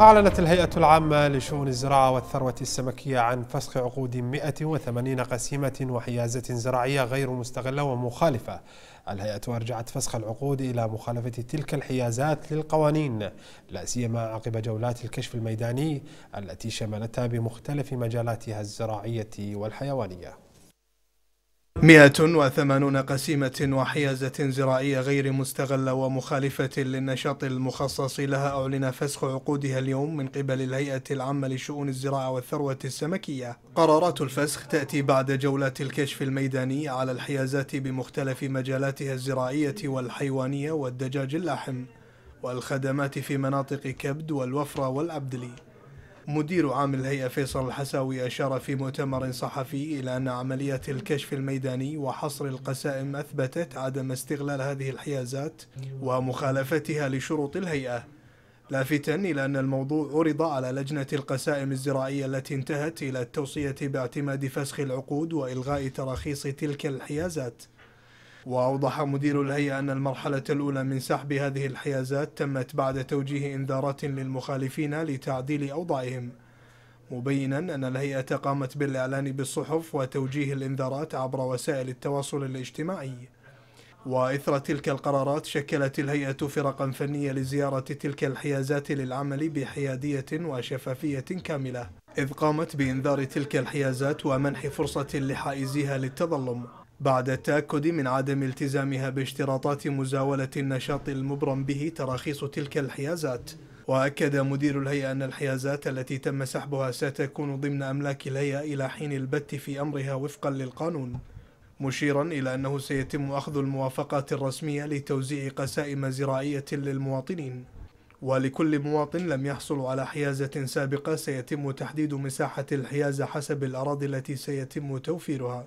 أعلنت الهيئة العامة لشؤون الزراعة والثروة السمكية عن فسخ عقود 180 قسيمة وحيازة زراعية غير مستغلة ومخالفة الهيئة أرجعت فسخ العقود إلى مخالفة تلك الحيازات للقوانين لا سيما عقب جولات الكشف الميداني التي شملتها بمختلف مجالاتها الزراعية والحيوانية 180 قسيمة وحيازة زراعية غير مستغلة ومخالفة للنشاط المخصص لها أعلن فسخ عقودها اليوم من قبل الهيئة العامة لشؤون الزراعة والثروة السمكية قرارات الفسخ تأتي بعد جولات الكشف الميداني على الحيازات بمختلف مجالاتها الزراعية والحيوانية والدجاج اللحم والخدمات في مناطق كبد والوفرة والأبدلي مدير عام الهيئة فيصل الحساوي أشار في مؤتمر صحفي إلى أن عملية الكشف الميداني وحصر القسائم أثبتت عدم استغلال هذه الحيازات ومخالفتها لشروط الهيئة لافتا إلى أن الموضوع عرض على لجنة القسائم الزراعية التي انتهت إلى التوصية باعتماد فسخ العقود وإلغاء تراخيص تلك الحيازات وأوضح مدير الهيئة أن المرحلة الأولى من سحب هذه الحيازات تمت بعد توجيه إنذارات للمخالفين لتعديل أوضاعهم مبينا أن الهيئة قامت بالإعلان بالصحف وتوجيه الإنذارات عبر وسائل التواصل الاجتماعي وإثر تلك القرارات شكلت الهيئة فرقا فنية لزيارة تلك الحيازات للعمل بحيادية وشفافية كاملة إذ قامت بإنذار تلك الحيازات ومنح فرصة لحائزيها للتظلم بعد التأكد من عدم التزامها باشتراطات مزاولة النشاط المبرم به تراخيص تلك الحيازات وأكد مدير الهيئة أن الحيازات التي تم سحبها ستكون ضمن أملاك الهيئة إلى حين البت في أمرها وفقا للقانون مشيرا إلى أنه سيتم أخذ الموافقات الرسمية لتوزيع قسائم زراعية للمواطنين ولكل مواطن لم يحصل على حيازة سابقة سيتم تحديد مساحة الحيازة حسب الأراضي التي سيتم توفيرها